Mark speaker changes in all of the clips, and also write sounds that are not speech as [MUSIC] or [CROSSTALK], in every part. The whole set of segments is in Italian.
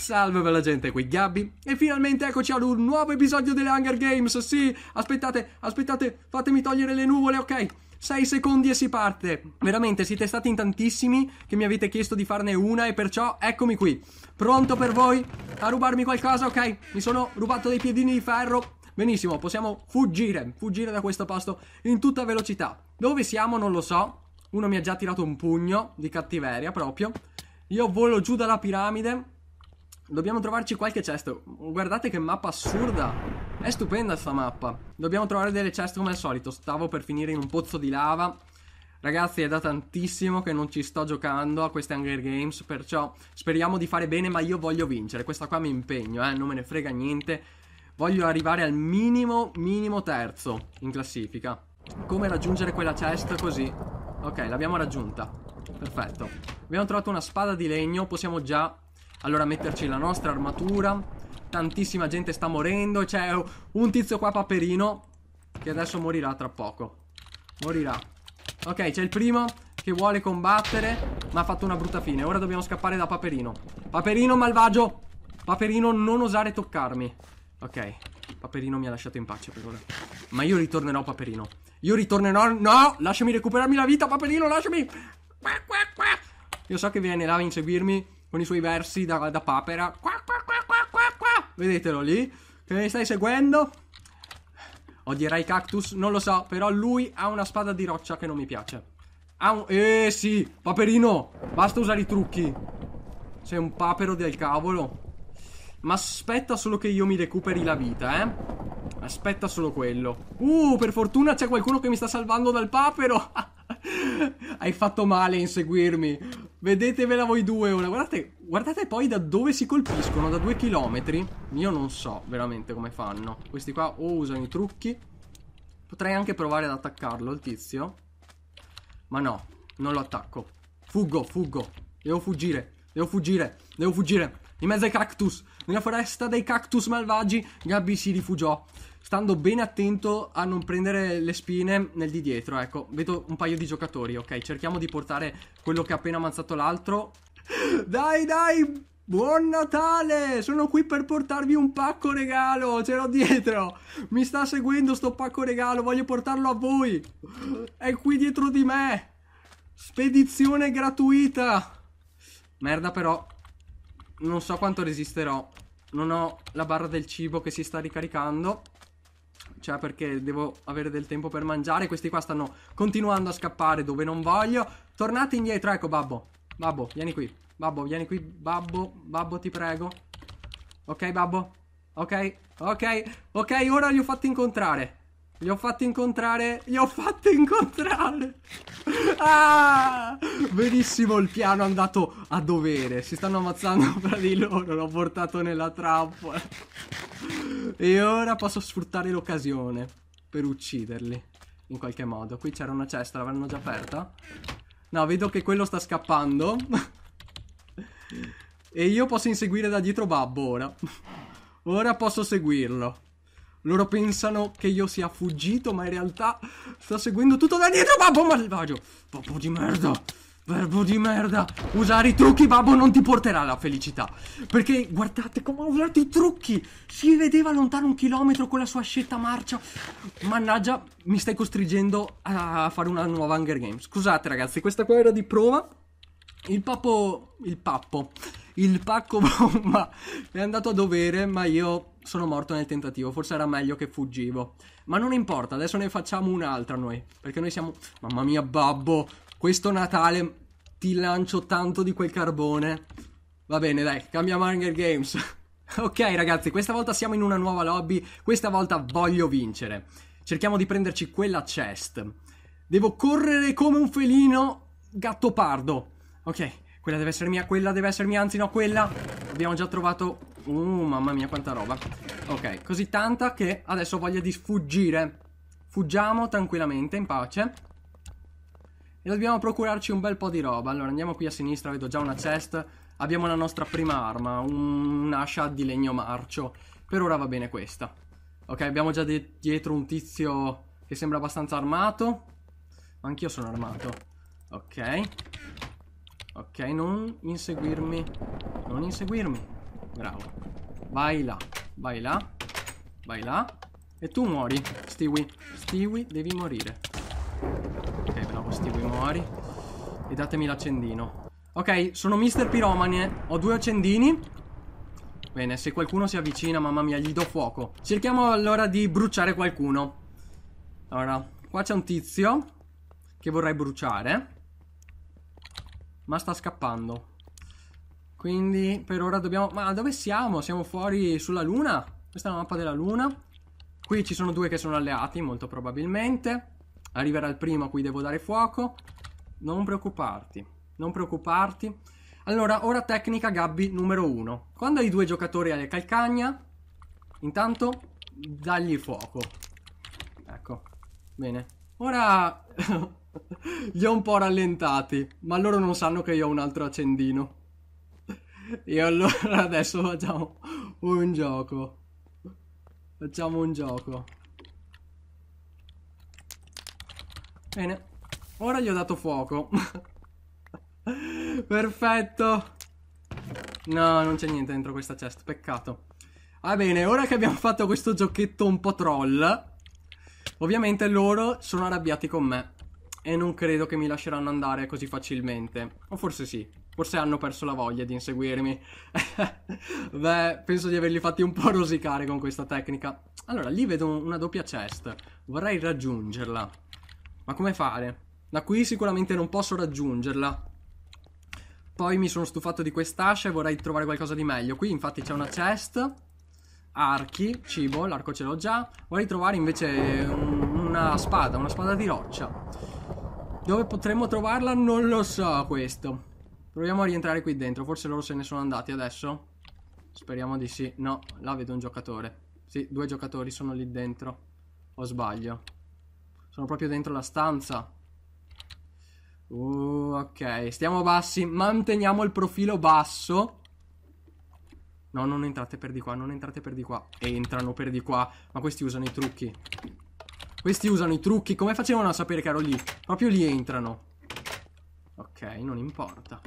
Speaker 1: Salve bella gente, qui Gabby e finalmente eccoci ad un nuovo episodio delle Hunger Games. Sì, aspettate, aspettate, fatemi togliere le nuvole, ok? 6 secondi e si parte. Veramente siete stati in tantissimi che mi avete chiesto di farne una e perciò eccomi qui. Pronto per voi a rubarmi qualcosa, ok? Mi sono rubato dei piedini di ferro. Benissimo, possiamo fuggire, fuggire da questo posto in tutta velocità. Dove siamo non lo so. Uno mi ha già tirato un pugno di cattiveria proprio. Io volo giù dalla piramide Dobbiamo trovarci qualche cesto Guardate che mappa assurda. È stupenda sta mappa. Dobbiamo trovare delle ceste come al solito. Stavo per finire in un pozzo di lava. Ragazzi è da tantissimo che non ci sto giocando a queste Hunger Games. Perciò speriamo di fare bene ma io voglio vincere. Questa qua mi impegno, eh. Non me ne frega niente. Voglio arrivare al minimo, minimo terzo in classifica. Come raggiungere quella cesta così? Ok, l'abbiamo raggiunta. Perfetto. Abbiamo trovato una spada di legno. Possiamo già allora metterci la nostra armatura Tantissima gente sta morendo C'è un tizio qua paperino Che adesso morirà tra poco Morirà Ok c'è il primo che vuole combattere Ma ha fatto una brutta fine Ora dobbiamo scappare da paperino Paperino malvagio Paperino non osare toccarmi Ok Paperino mi ha lasciato in pace per ora Ma io ritornerò Paperino Io ritornerò No Lasciami recuperarmi la vita Paperino lasciami Qua qua Io so che viene là a inseguirmi con i suoi versi da, da papera. Qua, qua, qua, qua, qua, qua. Vedetelo lì, che mi stai seguendo. Odierai oh, Cactus, non lo so, però lui ha una spada di roccia che non mi piace. Ha un... Eh sì, paperino, basta usare i trucchi. Sei un papero del cavolo. Ma aspetta solo che io mi recuperi la vita, eh. Aspetta solo quello. Uh, per fortuna c'è qualcuno che mi sta salvando dal papero. [LAUGHS] Hai fatto male a inseguirmi. Vedetevela voi due ora. Guardate, guardate poi da dove si colpiscono, da due chilometri. Io non so veramente come fanno. Questi qua o usano i trucchi. Potrei anche provare ad attaccarlo, il tizio. Ma no, non lo attacco. Fuggo, fuggo. Devo fuggire, devo fuggire, devo fuggire in mezzo ai cactus. Nella foresta dei cactus malvagi, Gabby si rifugiò, stando ben attento a non prendere le spine nel di dietro. Ecco, vedo un paio di giocatori, ok? Cerchiamo di portare quello che ha appena ammazzato l'altro. Dai, dai! Buon Natale! Sono qui per portarvi un pacco regalo! Ce l'ho dietro! Mi sta seguendo sto pacco regalo, voglio portarlo a voi! È qui dietro di me! Spedizione gratuita! Merda però, non so quanto resisterò. Non ho la barra del cibo che si sta ricaricando. Cioè perché devo avere del tempo per mangiare. Questi qua stanno continuando a scappare dove non voglio. Tornate indietro, ecco babbo. Babbo, vieni qui. Babbo, vieni qui. Babbo, babbo ti prego. Ok babbo. Ok, ok, ok, ora li ho fatti incontrare. Gli ho fatto incontrare... Gli ho fatto incontrare! Ah! Benissimo, il piano è andato a dovere. Si stanno ammazzando [LAUGHS] fra di loro. L'ho portato nella trappola. E ora posso sfruttare l'occasione per ucciderli. In qualche modo. Qui c'era una cesta, l'avranno già aperta? No, vedo che quello sta scappando. e io posso inseguire da dietro Babbo ora. ora posso seguirlo. Loro pensano che io sia fuggito, ma in realtà sto seguendo tutto da dietro, babbo malvagio. Babbo di merda. Verbo di merda. Usare i trucchi, babbo, non ti porterà la felicità. Perché guardate come ha usato i trucchi. Si vedeva lontano un chilometro con la sua ascetta marcia. Mannaggia, mi stai costringendo a fare una nuova Hunger Games. Scusate, ragazzi, questa qua era di prova. Il pappo... Il pappo il pacco [LAUGHS] bomba è andato a dovere, ma io sono morto nel tentativo. Forse era meglio che fuggivo. Ma non importa, adesso ne facciamo un'altra noi. Perché noi siamo... Mamma mia, babbo, questo Natale ti lancio tanto di quel carbone. Va bene, dai, cambiamo Hunger Games. [LAUGHS] ok, ragazzi, questa volta siamo in una nuova lobby. Questa volta voglio vincere. Cerchiamo di prenderci quella chest. Devo correre come un felino gatto pardo. Ok, quella deve essere mia, quella deve essere mia, anzi no, quella. Abbiamo già trovato... Uh, mamma mia, quanta roba. Ok, così tanta che adesso ho voglia di sfuggire. Fuggiamo tranquillamente, in pace. E dobbiamo procurarci un bel po' di roba. Allora, andiamo qui a sinistra, vedo già una chest. Abbiamo la nostra prima arma, un'ascia di legno marcio. Per ora va bene questa. Ok, abbiamo già dietro un tizio che sembra abbastanza armato. Ma anch'io sono armato. Ok. Ok, non inseguirmi. Non inseguirmi. Bravo. Vai là. Vai là. Vai là. E tu muori, Stewie. Stewie, devi morire. Ok, bravo, Stewie, muori. E datemi l'accendino. Ok, sono Mr. Piromane. Ho due accendini. Bene, se qualcuno si avvicina, mamma mia, gli do fuoco. Cerchiamo allora di bruciare qualcuno. Allora, qua c'è un tizio che vorrei bruciare ma sta scappando. Quindi per ora dobbiamo... Ma dove siamo? Siamo fuori sulla luna? Questa è la mappa della luna. Qui ci sono due che sono alleati, molto probabilmente. Arriverà il primo a cui devo dare fuoco. Non preoccuparti, non preoccuparti. Allora, ora tecnica Gabby numero uno. Quando hai due giocatori alle calcagna, intanto dagli fuoco. Ecco, bene. Ora [LAUGHS] Li ho un po' rallentati, ma loro non sanno che io ho un altro accendino. E allora [LAUGHS] adesso facciamo un gioco. Facciamo un gioco. Bene. Ora gli ho dato fuoco. [LAUGHS] Perfetto. No, non c'è niente dentro questa chest, peccato. Va bene, ora che abbiamo fatto questo giochetto un po' troll, ovviamente loro sono arrabbiati con me e non credo che mi lasceranno andare così facilmente. O forse sì, forse hanno perso la voglia di inseguirmi. [LAUGHS] Beh, penso di averli fatti un po' rosicare con questa tecnica. Allora, lì vedo una doppia chest. Vorrei raggiungerla. Ma come fare? Da qui sicuramente non posso raggiungerla. Poi mi sono stufato di quest'ascia e vorrei trovare qualcosa di meglio. Qui infatti c'è una chest. Archi, cibo, l'arco ce l'ho già. Vorrei trovare invece una spada, una spada di roccia. Dove potremmo trovarla non lo so questo. Proviamo a rientrare qui dentro. Forse loro se ne sono andati adesso. Speriamo di sì. No, là vedo un giocatore. Sì, due giocatori sono lì dentro. O sbaglio. Sono proprio dentro la stanza. Uh, ok, stiamo bassi. Manteniamo il profilo basso. No, non entrate per di qua, non entrate per di qua. Entrano per di qua. Ma questi usano i trucchi. Questi usano i trucchi. Come facevano a sapere che ero lì? Proprio lì entrano. Ok, non importa.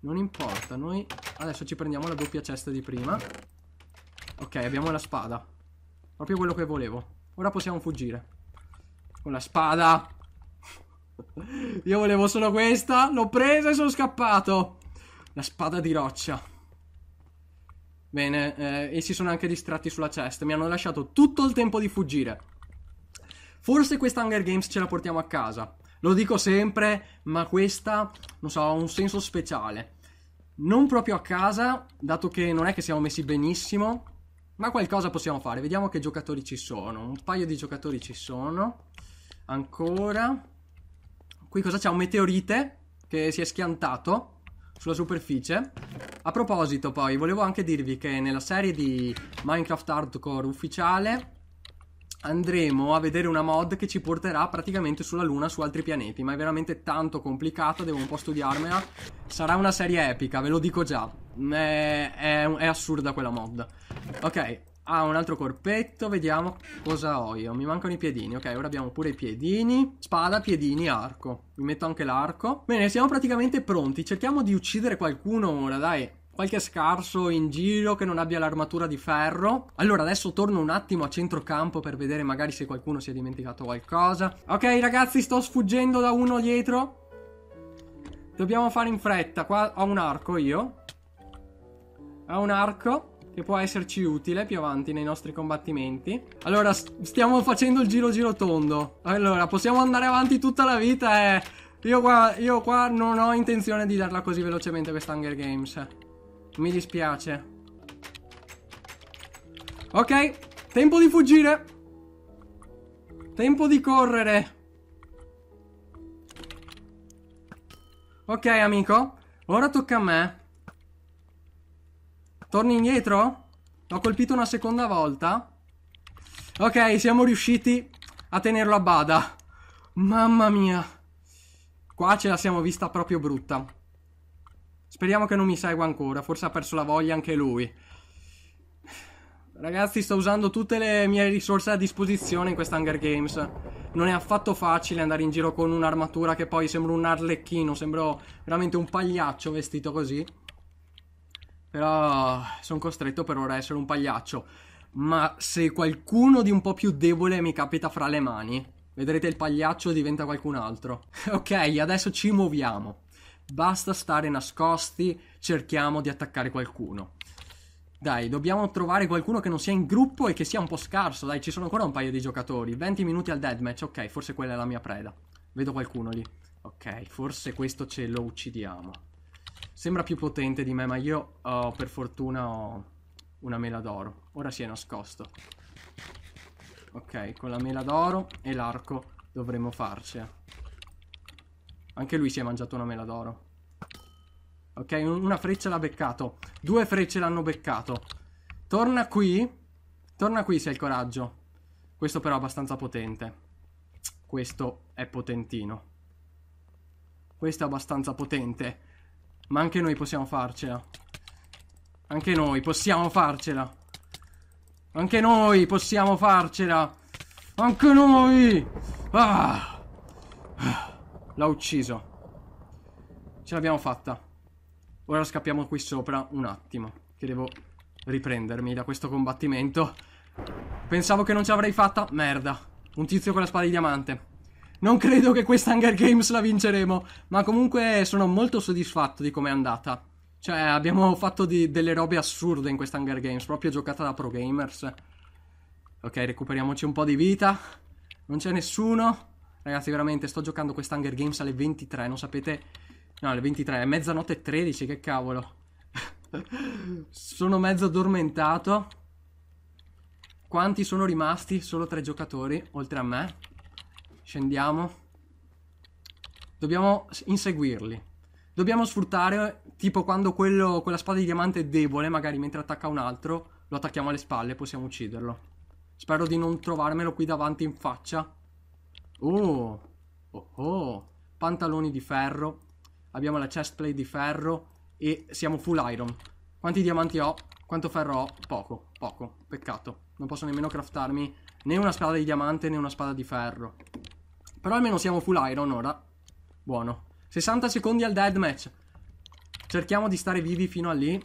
Speaker 1: Non importa, noi adesso ci prendiamo la doppia cesta di prima. Ok, abbiamo la spada. Proprio quello che volevo. Ora possiamo fuggire. Con la spada. [LAUGHS] Io volevo solo questa. L'ho presa e sono scappato. La spada di roccia. Bene, eh, essi sono anche distratti sulla cesta. Mi hanno lasciato tutto il tempo di fuggire. Forse questa Hunger Games ce la portiamo a casa. Lo dico sempre, ma questa, non so, ha un senso speciale. Non proprio a casa, dato che non è che siamo messi benissimo, ma qualcosa possiamo fare. Vediamo che giocatori ci sono. Un paio di giocatori ci sono. Ancora. Qui cosa c'è? Un meteorite che si è schiantato sulla superficie. A proposito poi, volevo anche dirvi che nella serie di Minecraft Hardcore ufficiale andremo a vedere una mod che ci porterà praticamente sulla Luna, su altri pianeti, ma è veramente tanto complicata, devo un po' studiarmela. Sarà una serie epica, ve lo dico già. È, è, è assurda quella mod. Ok, ha un altro corpetto, vediamo cosa ho io. Mi mancano i piedini, ok, ora abbiamo pure i piedini. Spada, piedini, arco. Mi metto anche l'arco. Bene, siamo praticamente pronti. Cerchiamo di uccidere qualcuno ora, dai qualche scarso in giro che non abbia l'armatura di ferro. Allora adesso torno un attimo a centrocampo per vedere magari se qualcuno si è dimenticato qualcosa. Ok ragazzi sto sfuggendo da uno dietro. Dobbiamo fare in fretta. Qua ho un arco io. Ho un arco che può esserci utile più avanti nei nostri combattimenti. Allora stiamo facendo il giro giro tondo. Allora possiamo andare avanti tutta la vita e... Eh. Io qua, io qua non ho intenzione di darla così velocemente questa Hunger Games. Mi dispiace. Ok, tempo di fuggire. Tempo di correre. Ok, amico. Ora tocca a me. Torni indietro? L'ho colpito una seconda volta. Ok, siamo riusciti a tenerlo a bada. Mamma mia. Qua ce la siamo vista proprio brutta. Speriamo che non mi segua ancora, forse ha perso la voglia anche lui. Ragazzi, sto usando tutte le mie risorse a disposizione in questa Hunger Games. Non è affatto facile andare in giro con un'armatura che poi sembra un arlecchino, sembro veramente un pagliaccio vestito così. Però sono costretto per ora a essere un pagliaccio. Ma se qualcuno di un po' più debole mi capita fra le mani, vedrete il pagliaccio diventa qualcun altro. [LAUGHS] ok, adesso ci muoviamo. Basta stare nascosti, cerchiamo di attaccare qualcuno. Dai, dobbiamo trovare qualcuno che non sia in gruppo e che sia un po' scarso. Dai, ci sono ancora un paio di giocatori. 20 minuti al deadmatch, ok, forse quella è la mia preda. Vedo qualcuno lì. Ok, forse questo ce lo uccidiamo. Sembra più potente di me, ma io oh, per fortuna ho una mela d'oro. Ora si è nascosto. Ok, con la mela d'oro e l'arco dovremo farcela. Anche lui si è mangiato una mela d'oro. Ok, una freccia l'ha beccato. Due frecce l'hanno beccato. Torna qui. Torna qui se hai il coraggio. Questo però è abbastanza potente. Questo è potentino. Questo è abbastanza potente. Ma anche noi possiamo farcela. Anche noi possiamo farcela. Anche noi possiamo farcela. Anche noi. Ah. ah. L'ha ucciso. Ce l'abbiamo fatta. Ora scappiamo qui sopra un attimo. Che devo riprendermi da questo combattimento. Pensavo che non ce l'avrei fatta. Merda. Un tizio con la spada di diamante. Non credo che questa Hunger Games la vinceremo. Ma comunque sono molto soddisfatto di com'è andata. Cioè, abbiamo fatto di, delle robe assurde in questa Hunger Games, proprio giocata da pro gamers. Ok, recuperiamoci un po' di vita. Non c'è nessuno. Ragazzi, veramente, sto giocando questa Hunger Games alle 23, non sapete... No, alle 23, è mezzanotte e 13, che cavolo. [LAUGHS] sono mezzo addormentato. Quanti sono rimasti? Solo tre giocatori, oltre a me. Scendiamo. Dobbiamo inseguirli. Dobbiamo sfruttare, tipo quando quello, quella spada di diamante è debole, magari mentre attacca un altro, lo attacchiamo alle spalle e possiamo ucciderlo. Spero di non trovarmelo qui davanti in faccia. Oh, oh, oh, pantaloni di ferro, abbiamo la chestplate di ferro e siamo full iron. Quanti diamanti ho? Quanto ferro ho? Poco, poco, peccato. Non posso nemmeno craftarmi né una spada di diamante né una spada di ferro. Però almeno siamo full iron ora. Buono. 60 secondi al deathmatch. Cerchiamo di stare vivi fino a lì.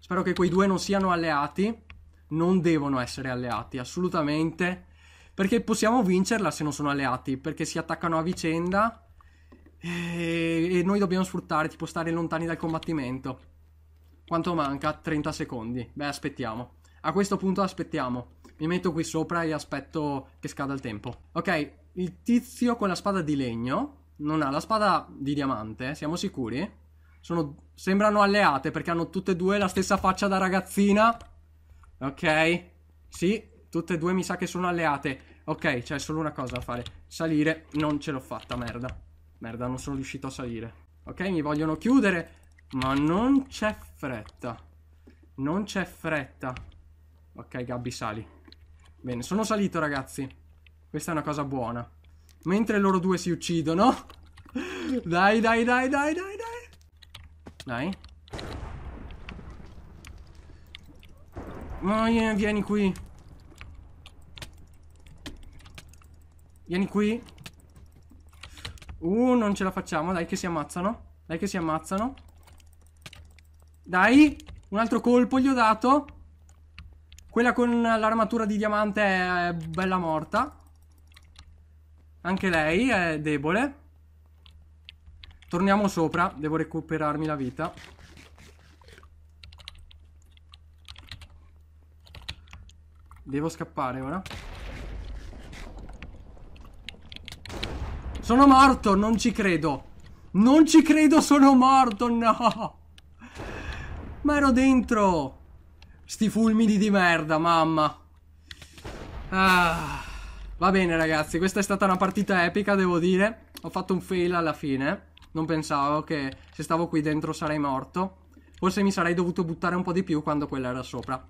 Speaker 1: Spero che quei due non siano alleati. Non devono essere alleati, assolutamente. Perché possiamo vincerla se non sono alleati, perché si attaccano a vicenda e, e noi dobbiamo sfruttare, tipo stare lontani dal combattimento. Quanto manca? 30 secondi. Beh, aspettiamo. A questo punto aspettiamo. Mi metto qui sopra e aspetto che scada il tempo. Ok, il tizio con la spada di legno non ha la spada di diamante, siamo sicuri? Sono, sembrano alleate perché hanno tutte e due la stessa faccia da ragazzina. Ok. Sì, Tutte e due mi sa che sono alleate. Ok, c'è solo una cosa da fare. Salire. Non ce l'ho fatta, merda. Merda, non sono riuscito a salire. Ok, mi vogliono chiudere. Ma non c'è fretta. Non c'è fretta. Ok, Gabby, sali. Bene, sono salito, ragazzi. Questa è una cosa buona. Mentre loro due si uccidono. [LAUGHS] dai, dai, dai, dai, dai, dai. Dai. oh, yeah, vieni qui. Vieni qui. Uh, non ce la facciamo. Dai che si ammazzano. Dai che si ammazzano. Dai. Un altro colpo gli ho dato. Quella con l'armatura di diamante è bella morta. Anche lei è debole. Torniamo sopra. Devo recuperarmi la vita. Devo scappare ora. Sono morto, non ci credo. Non ci credo, sono morto, no. Ma ero dentro. Sti fulmini di merda, mamma. Ah. Va bene, ragazzi, questa è stata una partita epica, devo dire. Ho fatto un fail alla fine. Non pensavo che se stavo qui dentro sarei morto. Forse mi sarei dovuto buttare un po' di più quando quella era sopra.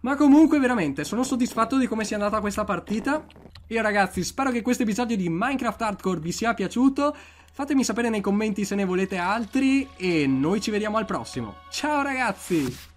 Speaker 1: Ma comunque veramente sono soddisfatto di come sia andata questa partita. Io ragazzi spero che questo episodio di Minecraft Hardcore vi sia piaciuto. Fatemi sapere nei commenti se ne volete altri e noi ci vediamo al prossimo. Ciao ragazzi!